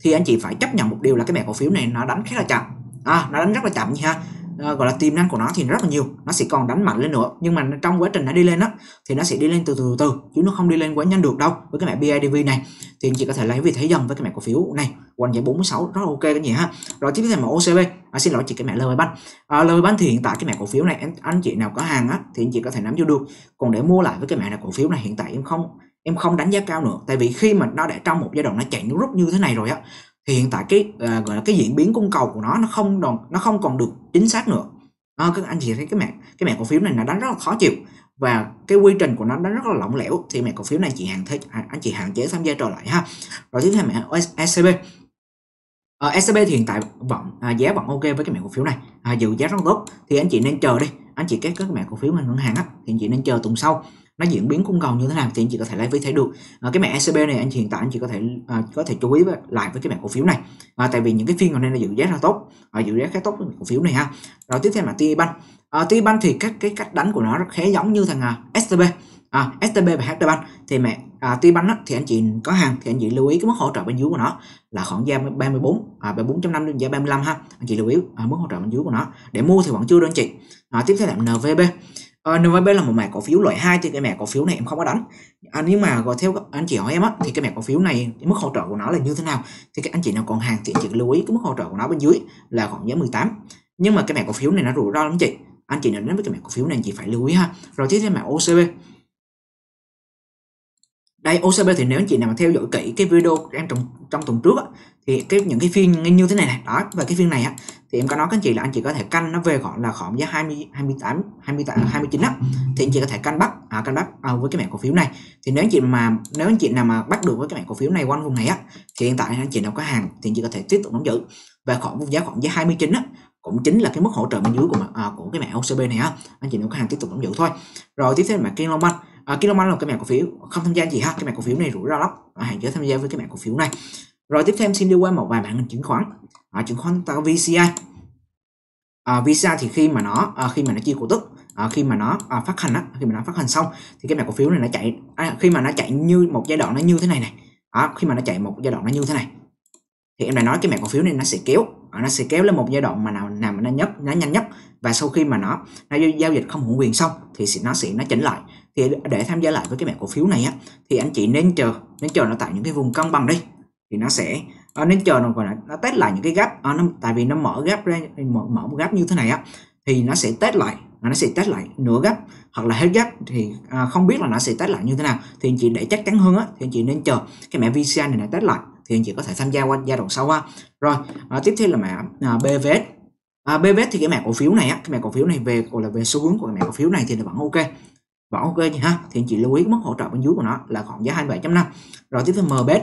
thì anh chị phải chấp nhận một điều là cái mảng cổ phiếu này nó đánh khá là chậm à, nó đánh rất là chậm nha ờ, gọi là tiềm năng của nó thì rất là nhiều nó sẽ còn đánh mạnh lên nữa nhưng mà trong quá trình nó đi lên á thì nó sẽ đi lên từ từ từ chứ nó không đi lên quá nhanh được đâu với cái mảng BIDV này thì anh chị có thể lấy vì thế dần với cái mẹ cổ phiếu này của anh chị 46 rất là ok cái gì ha rồi tiếp theo mã OCB à, xin lỗi chị cái mẹ lời banh à, lời banh thì hiện tại cái mẹ cổ phiếu này anh, anh chị nào có hàng á thì anh chị có thể nắm vô được còn để mua lại với cái mẹ này cổ phiếu này hiện tại em không em không đánh giá cao nữa tại vì khi mà nó đã trong một giai đoạn nó chạy nước rút như thế này rồi á thì hiện tại cái à, gọi là cái diễn biến cung cầu của nó nó không còn nó không còn được chính xác nữa à, các anh chị thấy cái mẹ cái mẹ cổ phiếu này nó đánh rất là khó chịu và cái quy trình của nó nó rất là lỏng lẻo thì mẹ cổ phiếu này chị hạn thế anh chị hạn chế tham gia trở lại ha rồi tiếp theo mẹ SCB ở ờ, SCB thì hiện tại vẫn à, giá vẫn ok với cái mẹ cổ phiếu này à, dự giá rất tốt thì anh chị nên chờ đi anh chị các các mẹ cổ phiếu ngân hàng á thì anh chị nên chờ tuần sau nó diễn biến cung cầu như thế nào thì anh chị có thể lấy vị thế được à, cái mẹ ECB này anh chị hiện tại anh chị có thể à, có thể chú ý với, lại với cái mẹ cổ phiếu này và ờ, tại vì những cái phiên ngày nay là dự giá là tốt à, dự giá khá tốt với cổ phiếu này ha rồi tiếp theo là TIBAN à, TIBank thì các cái cách đánh của nó rất khá giống như thằng à, STB à, STB và HD thì mẹ à, t á, thì anh chị có hàng thì anh chị lưu ý cái mức hỗ trợ bên dưới của nó là khoảng giá 34 à, 34.5 đến giá 35 ha anh chị lưu ý à, mức hỗ trợ bên dưới của nó để mua thì vẫn chưa đơn chị à, tiếp theo là NVB à, ờ, NVB là một mã cổ phiếu loại 2 thì cái mã cổ phiếu này em không có đánh à, nhưng mà gọi theo anh chị hỏi em á thì cái mã cổ phiếu này cái mức hỗ trợ của nó là như thế nào thì các anh chị nào còn hàng thì anh chị lưu ý cái mức hỗ trợ của nó bên dưới là khoảng giá 18 nhưng mà cái mã cổ phiếu này nó rủi ro lắm chị anh chị nào đến với cái mã cổ phiếu này anh chị phải lưu ý ha rồi tiếp theo mã OCB đây OCB thì nếu anh chị nào mà theo dõi kỹ cái video em trong trong tuần trước á, thì cái những cái phiên như thế này này đó và cái phiên này á, thì em có nói các anh chị là anh chị có thể canh nó về khoảng là khoảng giá 20 28 28 29 á thì anh chị có thể canh bắt à, canh bắt à, với cái mẻ cổ phiếu này thì nếu anh chị mà nếu anh chị nào mà bắt được với cái mẻ cổ phiếu này quanh vùng này á thì hiện tại anh chị nào có hàng thì anh chị có thể tiếp tục nắm giữ và khoảng vùng giá khoảng giá 29 á cũng chính là cái mức hỗ trợ bên dưới của à, của cái mẻ OCB này á anh chị nào có hàng tiếp tục nắm giữ thôi rồi tiếp theo là mẹ Loman à, Kiloman là cái mẻ cổ phiếu không tham gia gì ha cái mẻ cổ phiếu này rủi ro lắm à, hạn chế tham gia với cái mẻ cổ phiếu này rồi tiếp theo em xin đi qua một vài mảng chứng khoán à, chứng khoán ta VCI à, VCI thì khi mà nó à, khi mà nó chia cổ tức à, khi mà nó à, phát hành á khi mà nó phát hành xong thì cái mẻ cổ phiếu này nó chạy à, khi mà nó chạy như một giai đoạn nó như thế này này à, khi mà nó chạy một giai đoạn nó như thế này thì em đã nói cái mẻ cổ phiếu này nó sẽ kéo à, nó sẽ kéo lên một giai đoạn mà nào nào mà nó nhất nó nhanh nhất và sau khi mà nó nó giao dịch không hữu quyền xong thì nó sẽ nó chỉnh lại thì để tham gia lại với cái mẻ cổ phiếu này á thì anh chị nên chờ nên chờ nó tạo những cái vùng cân bằng đi thì nó sẽ à, nên chờ nó còn là nó test lại những cái gap à, nó, tại vì nó mở gap ra mở, mở một gap như thế này á thì nó sẽ test lại à, nó sẽ test lại nửa gap hoặc là hết gap thì à, không biết là nó sẽ test lại như thế nào thì anh chị để chắc chắn hơn á thì anh chị nên chờ cái mẹ VCI này nó test lại thì anh chị có thể tham gia qua giai đoạn sau ha rồi à, tiếp theo là mẹ à, BVS à, BVS thì cái mẹ cổ phiếu này á cái mẹ cổ phiếu này về gọi là về xu hướng của mẹ cổ phiếu này thì nó vẫn ok vẫn ok nha ha thì anh chị lưu ý mức hỗ trợ bên dưới của nó là khoảng giá 27.5 rồi tiếp theo MBS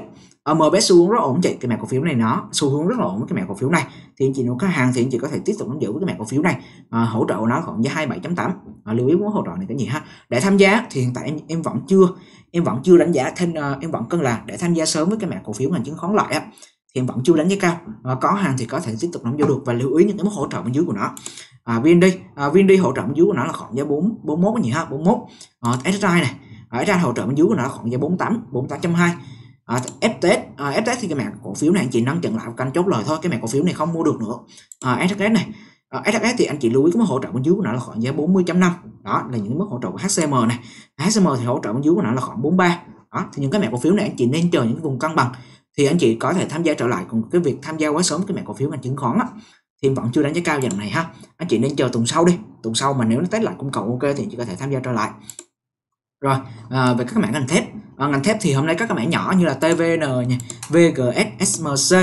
Ờ, MBS xu hướng rất ổn chị cái mã cổ phiếu này nó xu hướng rất là ổn cái mã cổ phiếu này thì anh chị nếu có hàng thì anh chị có thể tiếp tục nắm giữ với cái mã cổ phiếu này à, hỗ trợ nó khoảng giá 27.8 à, lưu ý muốn hỗ trợ này cái gì ha để tham gia thì hiện tại em, em vẫn chưa em vẫn chưa đánh giá thêm uh, em vẫn cân là để tham gia sớm với cái mã cổ phiếu ngành chứng khoán lại á thì em vẫn chưa đánh giá cao à, có hàng thì có thể tiếp tục nắm giữ được và lưu ý những cái mức hỗ trợ bên dưới của nó à, VND à, VND hỗ trợ bên dưới của nó là khoảng giá 4 41 gì ha 41 à, SSI này ở à, ra hỗ trợ bên dưới của nó là khoảng giá 48 48.2 à, FTS à, FTS thì cái mảng cổ phiếu này anh chị nâng chừng lại canh chốt lời thôi cái mảng cổ phiếu này không mua được nữa à, SHS này à, SHS thì anh chị lưu ý có mức hỗ trợ bên dưới của nó là khoảng giá 40.5 đó là những mức hỗ trợ của HCM này HCM thì hỗ trợ bên dưới nó là khoảng 43 đó thì những cái mảng cổ phiếu này anh chị nên chờ những vùng cân bằng thì anh chị có thể tham gia trở lại còn cái việc tham gia quá sớm cái mảng cổ phiếu ngành chứng khoán á thì vẫn chưa đánh giá cao dần này ha anh chị nên chờ tuần sau đi tuần sau mà nếu nó test lại cung cầu ok thì anh chị có thể tham gia trở lại rồi à, về các mảng ngành thép à, ngành thép thì hôm nay các mảng nhỏ như là TVN nha VGS SMC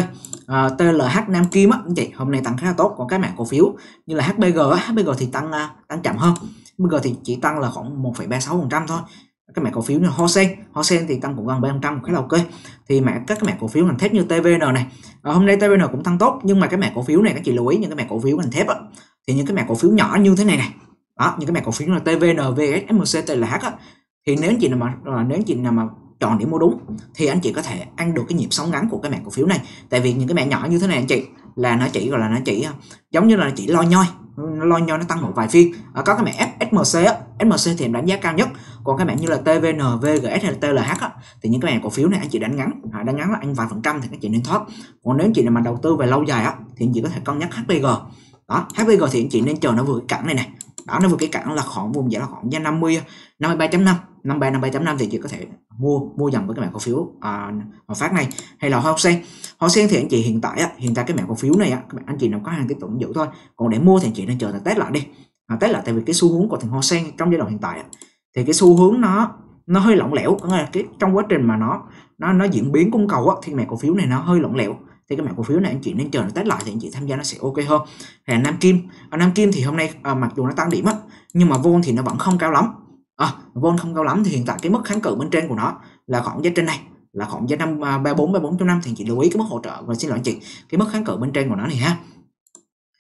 à, TLH Nam Kim á chị hôm nay tăng khá là tốt còn các mảng cổ phiếu như là HBG HBG thì tăng à, tăng chậm hơn HBG thì chỉ tăng là khoảng 1,36% thôi các mảng cổ phiếu như Hosen Hosen thì tăng cũng gần 300 khá là ok thì mảng các cái mảng cổ phiếu ngành thép như TVN này à, hôm nay TVN cũng tăng tốt nhưng mà cái mảng cổ phiếu này các chị lưu ý những cái mảng cổ phiếu ngành thép á, thì những cái mảng cổ phiếu nhỏ như thế này này đó những cái mảng cổ phiếu là TVN, VS, MCT TLH á thì nếu anh chị nào mà ờ, nếu anh chị nào mà chọn điểm mua đúng thì anh chị có thể ăn được cái nhịp sóng ngắn của cái mảng cổ phiếu này tại vì những cái mảng nhỏ như thế này anh chị là nó chỉ gọi là nó chỉ ờ, giống như là chỉ lo nhoi nó lo nhoi nó tăng một vài phiên à, có cái mảng SMC á SMC thì em đánh giá cao nhất còn cái mảng như là TVN, VGS hay TLH á, thì những cái mảng cổ phiếu này anh chị đánh ngắn à, đánh ngắn là ăn vài phần trăm thì các chị nên thoát còn nếu anh chị nào mà đầu tư về lâu dài á thì anh chị có thể cân nhắc HPG đó HPG thì anh chị nên chờ nó vừa cái cản này này đó nó vượt cái cản là khoảng vùng giá là khoảng giá 50 53.5 53 53.5 thì chị có thể mua mua dần với cái mã cổ phiếu à, phát này hay là hoa sen hoa sen thì anh chị hiện tại á, hiện tại cái mã cổ phiếu này á, các bạn anh chị nào có hàng tiếp tục giữ thôi còn để mua thì anh chị nên chờ là test lại đi à, test lại tại vì cái xu hướng của thằng hoa sen trong giai đoạn hiện tại thì cái xu hướng nó nó hơi lỏng lẻo cái trong quá trình mà nó nó nó diễn biến cung cầu thì mã cổ phiếu này nó hơi lỏng lẻo thì cái mảng cổ phiếu này anh chị nên chờ nó test lại thì anh chị tham gia nó sẽ ok hơn hay là nam kim ở nam kim thì hôm nay à, mặc dù nó tăng điểm á nhưng mà vôn thì nó vẫn không cao lắm à, vol không cao lắm thì hiện tại cái mức kháng cự bên trên của nó là khoảng giá trên này là khoảng giá năm à, ba bốn ba bốn năm thì anh chị lưu ý cái mức hỗ trợ và xin lỗi anh chị cái mức kháng cự bên trên của nó này ha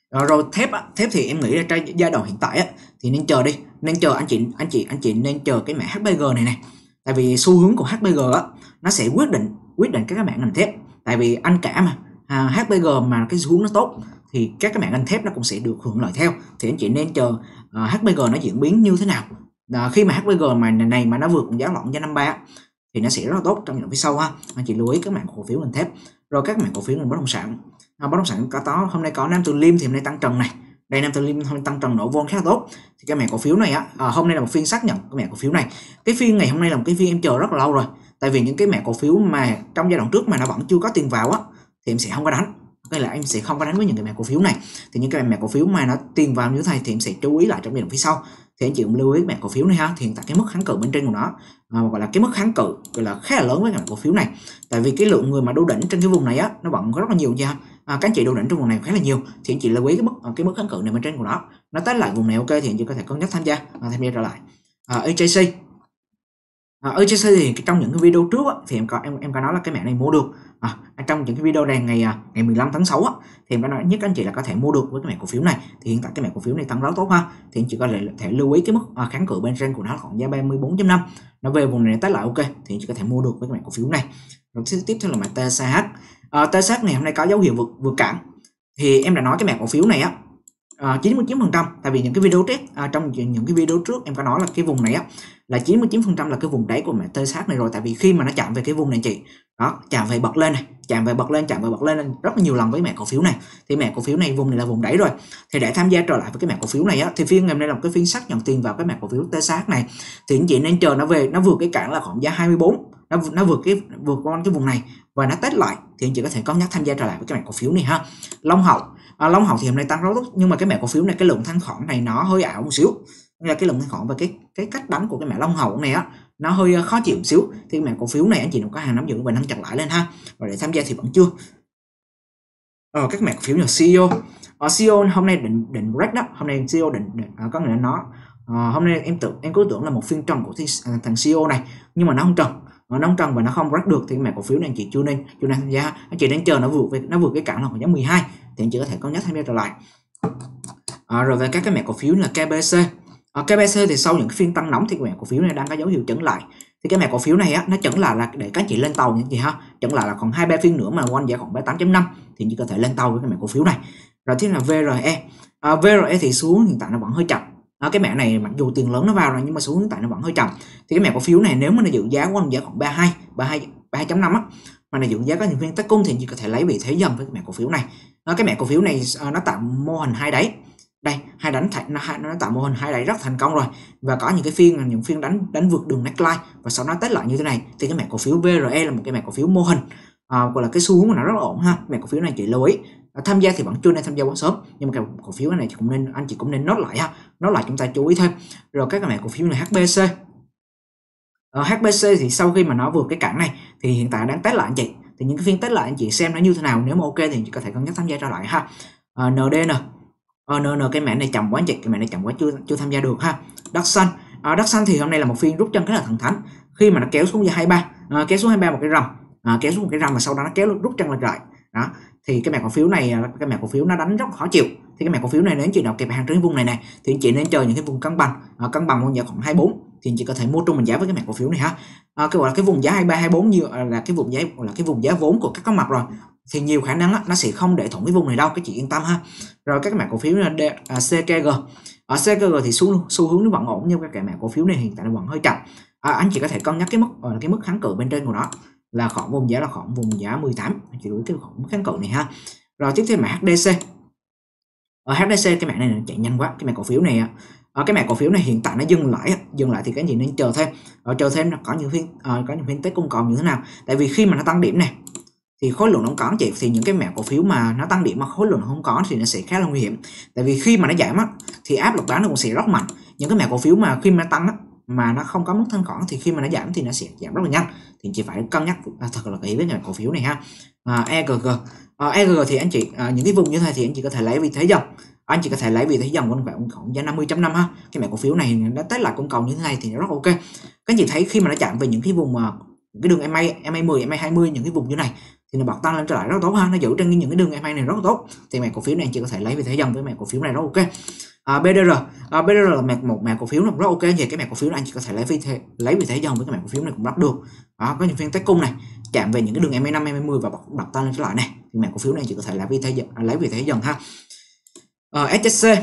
ờ, rồi thép á, thép thì em nghĩ là trong giai đoạn hiện tại á, thì nên chờ đi nên chờ anh chị anh chị anh chị nên chờ cái mã HBG này này tại vì xu hướng của HBG á, nó sẽ quyết định quyết định các cái mảng ngành thép tại vì anh cả mà à, HPG mà cái hướng nó tốt thì các cái mạng anh thép nó cũng sẽ được hưởng lợi theo thì anh chị nên chờ uh, à, HPG nó diễn biến như thế nào à, khi mà HPG mà này mà nó vượt giá lỏng cho năm ba thì nó sẽ rất là tốt trong những phía sau ha anh chị lưu ý các mạng cổ phiếu ngành thép rồi các mạng cổ phiếu ngành bất động sản à, bất động sản có tó hôm nay có Nam Tường Liêm thì hôm nay tăng trần này đây Nam Tường Liêm hôm nay tăng trần nổ vôn khá là tốt thì cái mạng cổ phiếu này á à, hôm nay là một phiên xác nhận cái mạng cổ phiếu này cái phiên ngày hôm nay là một cái phiên em chờ rất là lâu rồi tại vì những cái mẹ cổ phiếu mà trong giai đoạn trước mà nó vẫn chưa có tiền vào á thì em sẽ không có đánh cái là em sẽ không có đánh với những cái mẹ cổ phiếu này thì những cái mẹ cổ phiếu mà nó tiền vào như thế này thì em sẽ chú ý lại trong giai đoạn phía sau thì anh chị cũng lưu ý mẹ cổ phiếu này ha thì hiện tại cái mức kháng cự bên trên của nó mà gọi là cái mức kháng cự gọi là khá là lớn với mã cổ phiếu này tại vì cái lượng người mà đu đỉnh trên cái vùng này á nó vẫn có rất là nhiều nha à, các anh chị đu đỉnh trong vùng này khá là nhiều thì anh chị lưu ý cái mức à, cái mức kháng cự này bên trên của nó nó tới lại vùng này ok thì anh chị có thể cân nhắc tham gia à, tham gia trở lại à, EJC à, ở trên thì trong những cái video trước á, thì em có em em có nói là cái mẹ này mua được à, trong những cái video này ngày à, ngày 15 tháng 6 á, thì em đã nói nhất anh chị là có thể mua được với cái mẹ cổ phiếu này thì hiện tại cái mẹ cổ phiếu này tăng rất tốt ha thì anh chị có thể lưu ý cái mức à, kháng cự bên trên của nó khoảng giá 34.5 nó về vùng này test lại ok thì anh chị có thể mua được với cái mẹ cổ phiếu này rồi tiếp theo là mẹ TSH à, ờ, TCH ngày hôm nay có dấu hiệu vượt vượt cản thì em đã nói cái mẹ cổ phiếu này á à, ờ, 99% tại vì những cái video trước à, trong những cái video trước em có nói là cái vùng này á là 99% là cái vùng đáy của mẹ tê xác này rồi tại vì khi mà nó chạm về cái vùng này chị đó chạm về bật lên này chạm về bật lên chạm về bật lên rất là nhiều lần với mẹ cổ phiếu này thì mẹ cổ phiếu này vùng này là vùng đáy rồi thì để tham gia trở lại với cái mẹ cổ phiếu này á thì phiên ngày hôm nay là một cái phiên xác nhận tiền vào cái mẹ cổ phiếu tê xác này thì anh chị nên chờ nó về nó vượt cái cản là khoảng giá 24 nó nó vượt cái vượt qua cái vùng này và nó test lại thì anh chị có thể có nhắc tham gia trở lại với cái mẹ cổ phiếu này ha long hậu à, long hậu thì hôm nay tăng rất tốt nhưng mà cái mẻ cổ phiếu này cái lượng thanh khoản này nó hơi ảo một xíu là cái lượng thanh khoản và cái cái cách đánh của cái mẻ long hậu này á nó hơi ờ, khó chịu một xíu thì mẻ cổ phiếu này anh chị nào có hàng nắm giữ và nâng chặt lại lên ha và để tham gia thì vẫn chưa ờ, các mẻ cổ phiếu như CEO ở ờ, CEO hôm nay định định break đó hôm nay CEO định, định à, có nghĩa nó à, ờ, hôm nay em tưởng em cứ tưởng là một phiên trần của thi, à, thằng CEO này nhưng mà nó không trần nó nóng trần và nó không break được thì mẹ cổ phiếu này anh chị chưa nên chưa nên tham gia anh chị đang chờ nó vượt nó vượt cái cản là khoảng giá 12 thì anh chị có thể cân nhắc tham gia trở lại à, rồi về các cái mẹ cổ phiếu là KBC ở à, KBC thì sau những phiên tăng nóng thì mẹ cổ phiếu này đang có dấu hiệu chững lại thì cái mẹ cổ phiếu này á nó chững lại là để các chị lên tàu những gì ha chững lại là còn hai ba phiên nữa mà quanh giá khoảng 38.5 thì chị có thể lên tàu với cái mẹ cổ phiếu này rồi tiếp là VRE à, VRE thì xuống hiện tại nó vẫn hơi chậm à, cái mẹ này mặc dù tiền lớn nó vào rồi nhưng mà xuống hiện tại nó vẫn hơi chậm thì cái mẹ cổ phiếu này nếu mà nó giữ giá quanh giá khoảng 32 32 3.5 á mà nó giữ giá các thành viên tấn cung thì chị có thể lấy vị thế dần với cái mẹ cổ phiếu này nó ờ, cái mẹ cổ phiếu này ờ, nó tạo mô hình hai đáy đây hai đánh thành nó, nó tạo mô hình hai đáy rất thành công rồi và có những cái phiên những phiên đánh đánh vượt đường neckline và sau đó tết lại như thế này thì cái mẹ cổ phiếu VRE là một cái mẹ cổ phiếu mô hình à, gọi là cái xu hướng của nó rất là ổn ha mẹ cổ phiếu này chị lưu ý tham gia thì vẫn chưa nên tham gia quá sớm nhưng mà cái cổ phiếu này thì cũng nên anh chị cũng nên nốt lại ha nốt lại chúng ta chú ý thêm rồi các mẹ cổ phiếu này HBC ở HBC thì sau khi mà nó vượt cái cản này thì hiện tại đang test lại anh chị thì những cái phiên tết lại anh chị xem nó như thế nào nếu mà ok thì anh chị có thể cân nhắc tham gia trở lại ha à, ờ, NDN à, ờ, NN cái mẹ này chậm quá anh chị cái mẹ này chậm quá chưa chưa tham gia được ha đất xanh à, ờ, đất xanh thì hôm nay là một phiên rút chân khá là thẳng thắn khi mà nó kéo xuống hai ba à, kéo xuống hai ba một cái rồng à, kéo xuống một cái rồng mà sau đó nó kéo rút chân lên lại đó thì cái mẹ cổ phiếu này cái mẹ cổ phiếu nó đánh rất khó chịu thì cái mẹ cổ phiếu này nếu chị nào kẹp hàng trên vùng này này thì anh chị nên chờ những cái vùng cân bằng cân bằng con giờ khoảng 24 thì anh chị có thể mua trung bình giá với cái mã cổ phiếu này ha à, cái gọi là cái vùng giá 23 24 như à, là cái vùng giá là cái vùng giá vốn của các con mặt rồi thì nhiều khả năng á, nó sẽ không để thủng cái vùng này đâu các chị yên tâm ha rồi các mã cổ phiếu là D, à, CKG ở CKG thì xu, xu hướng nó vẫn ổn nhưng các mã cổ phiếu này hiện tại nó vẫn hơi chậm à, anh chị có thể cân nhắc cái mức là cái mức kháng cự bên trên của nó là khoảng vùng giá là khoảng vùng giá 18 anh chị đuổi cái khoảng mức kháng cự này ha rồi tiếp theo mã HDC ở HDC cái mã này chạy nhanh quá cái mã cổ phiếu này à, cái mảng cổ phiếu này hiện tại nó dừng lại dừng lại thì cái gì nên chờ thêm à, chờ thêm là có những phiên à, có những phiên tết cung cầu như thế nào tại vì khi mà nó tăng điểm này thì khối lượng nó không có chị thì những cái mảng cổ phiếu mà nó tăng điểm mà khối lượng không có thì nó sẽ khá là nguy hiểm tại vì khi mà nó giảm á thì áp lực bán nó cũng sẽ rất mạnh những cái mảng cổ phiếu mà khi mà nó tăng á mà nó không có mức thanh khoản thì khi mà nó giảm thì nó sẽ giảm rất là nhanh thì chị phải cân nhắc à, thật là kỹ với ngành cổ phiếu này ha à, EGG à, EGG thì anh chị à, những cái vùng như thế thì anh chị có thể lấy vì thế dòng anh chị có thể lấy vị thế dòng quanh vẹn khoảng giá 50.5 ha cái mẹ cổ phiếu này nó tới là cung cầu như thế này thì nó rất ok các anh chị thấy khi mà nó chạm về những cái vùng mà cái đường MA MA 10 MA 20 những cái vùng như này thì nó bật tăng lên trở lại rất tốt ha nó giữ trên những cái đường MA này rất tốt thì mẹ cổ phiếu này anh chị có thể lấy vị thế dòng với mẹ cổ phiếu này rất ok à, BDR à, BDR là mẹ một mẹ cổ phiếu nó rất ok về cái mẹ cổ phiếu này anh chị có thể lấy vị thế lấy vị thế dòng với cái mẹ cổ phiếu này cũng rất được đó, có những phiên tới cung này chạm về những cái đường MA 5 MA 10 và bật, bật tăng lên trở lại này thì mẹ cổ phiếu này anh chị có thể lấy vị thế lấy vị thế dòng ha uh, ờ, STC uh,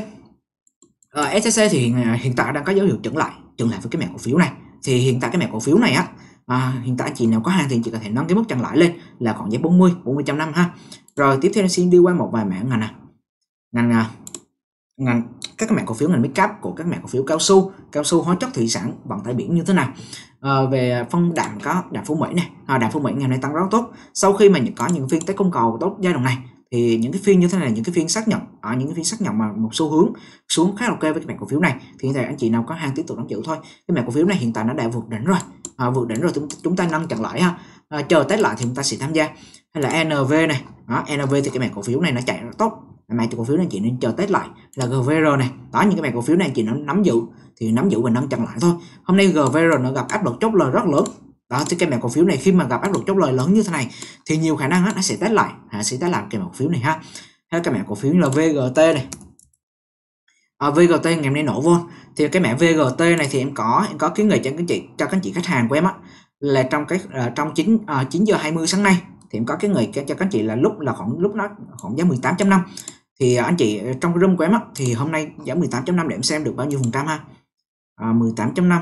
ờ, STC thì hiện, à, hiện tại đang có dấu hiệu chững lại chững lại với cái mẹ cổ phiếu này thì hiện tại cái mẹ cổ phiếu này á à, hiện tại chị nào có hàng thì chị có thể nâng cái mức chặn lãi lên là khoảng giá 40 40 trăm năm ha rồi tiếp theo xin đi qua một vài mảng ngành à. ngành à, ngành các mảng cổ phiếu ngành make up của các mảng cổ phiếu cao su cao su hóa chất thủy sản vận tải biển như thế nào à, ờ, về phân đạm có đạm phú mỹ này à, đạm phú mỹ ngày nay tăng rất tốt sau khi mà có những phiên tới cung cầu tốt giai đoạn này thì những cái phiên như thế này những cái phiên xác nhận ở à, những cái phiên xác nhận mà một xu hướng xuống khá ok với cái mảng cổ phiếu này thì hiện tại anh chị nào có hàng tiếp tục nắm giữ thôi cái mảng cổ phiếu này hiện tại nó đã vượt đỉnh rồi à, vượt đỉnh rồi chúng, chúng ta nâng chặn lại ha à, chờ test lại thì chúng ta sẽ tham gia hay là NV này đó, NV thì cái mảng cổ phiếu này nó chạy rất tốt mảng cổ phiếu này anh chị nên chờ test lại là GVR này đó những cái mảng cổ phiếu này chị nó nắm giữ thì nắm giữ và nâng chặn lại thôi hôm nay GVR nó gặp áp lực chốt lời rất lớn đó thì cái mẻ cổ phiếu này khi mà gặp áp lực chốt lời lớn như thế này thì nhiều khả năng nó sẽ test lại ha, sẽ test lại cái mẻ cổ phiếu này ha thế cái mẻ cổ phiếu là VGT này à, VGT ngày hôm nay nổ vô thì cái mẹ VGT này thì em có em có kiến nghị cho các chị cho các chị khách hàng của em á là trong cái à, trong 9 à, 9 giờ 20 sáng nay thì em có cái người cho các chị là lúc là khoảng lúc nó khoảng giá 18.5 thì à, anh chị trong room của em á, thì hôm nay giảm 18.5 để em xem được bao nhiêu phần trăm ha à, 18.5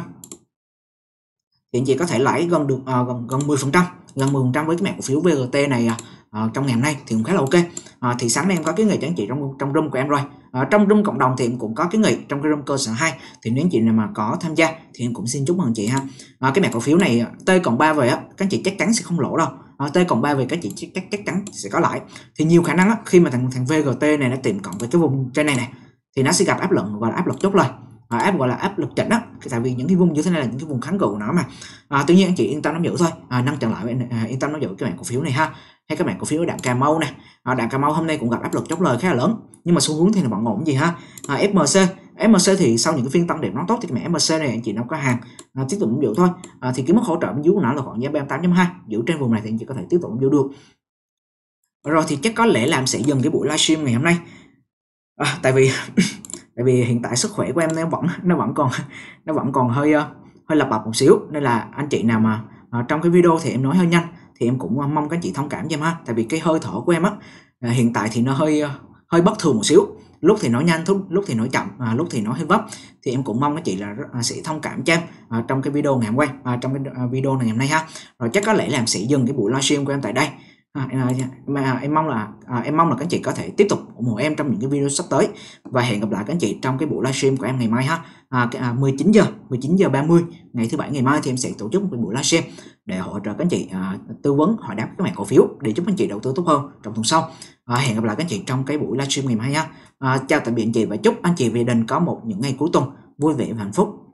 thì anh chị có thể lãi gần được à, gần gần 10 phần trăm gần 10 phần trăm với cái mảng cổ phiếu VGT này à, à, trong ngày hôm nay thì cũng khá là ok à, thì sáng nay em có cái người cho anh chị trong trong room của em rồi à, trong room cộng đồng thì em cũng có cái người trong cái room cơ sở 2 thì nếu anh chị nào mà có tham gia thì em cũng xin chúc mừng anh chị ha à, cái mảng cổ phiếu này à, T cộng 3 về á các anh chị chắc chắn sẽ không lỗ đâu à, T cộng 3 về các chị chắc, chắc chắn sẽ có lãi thì nhiều khả năng á, khi mà thằng thằng VGT này nó tìm cộng về cái vùng trên này này thì nó sẽ gặp áp lực và áp lực chốt lời à, ờ, áp gọi là áp lực chặn đất tại vì những cái vùng như thế này là những cái vùng kháng cự của nó mà à, tuy nhiên anh chị yên tâm nắm giữ thôi à, ờ, nâng chặn lại à, yên tâm nắm giữ các bạn cổ phiếu này ha hay các bạn cổ phiếu đạm cà mau nè, à, đạm cà mau hôm nay cũng gặp áp lực chốt lời khá là lớn nhưng mà xu hướng thì là vẫn ổn gì ha à, fmc MSC thì sau những cái phiên tăng điểm nó tốt thì mẹ MSC này anh chị nó có hàng à, tiếp tục nắm giữ thôi à, thì cái mức hỗ trợ dưới của nó là khoảng giá 38.2 giữ trên vùng này thì anh chị có thể tiếp tục nắm giữ được rồi thì chắc có lẽ làm sẽ dừng cái buổi livestream ngày hôm nay à, tại vì tại vì hiện tại sức khỏe của em nó vẫn nó vẫn còn nó vẫn còn hơi ờ, hơi lập bập một xíu nên là anh chị nào mà à, trong cái video thì em nói hơi nhanh thì em cũng ờ, mong các chị thông cảm cho em ha tại vì cái hơi thở của em á hiện tại thì nó hơi hơi bất thường một xíu lúc thì nói nhanh lúc thì nói chậm à, lúc thì nói hơi vấp thì em cũng mong các chị là à, sẽ thông cảm cho em à, trong cái video ngày hôm qua à, trong cái video này ngày hôm nay ha rồi chắc có lẽ là em sẽ dừng cái buổi livestream của em tại đây à, à dạ. mà à, em mong là à, em mong là các anh chị có thể tiếp tục ủng hộ em trong những cái video sắp tới và hẹn gặp lại các anh chị trong cái buổi livestream của em ngày mai ha à, à, 19 giờ 19 giờ 30 ngày thứ bảy ngày mai thì em sẽ tổ chức một buổi livestream để hỗ trợ các anh chị à, tư vấn hỏi đáp các mảng cổ phiếu để giúp anh chị đầu tư tốt hơn trong tuần sau à, hẹn gặp lại các anh chị trong cái buổi livestream ngày mai ha à, chào tạm biệt anh chị và chúc anh chị về đình có một những ngày cuối tuần vui vẻ và hạnh phúc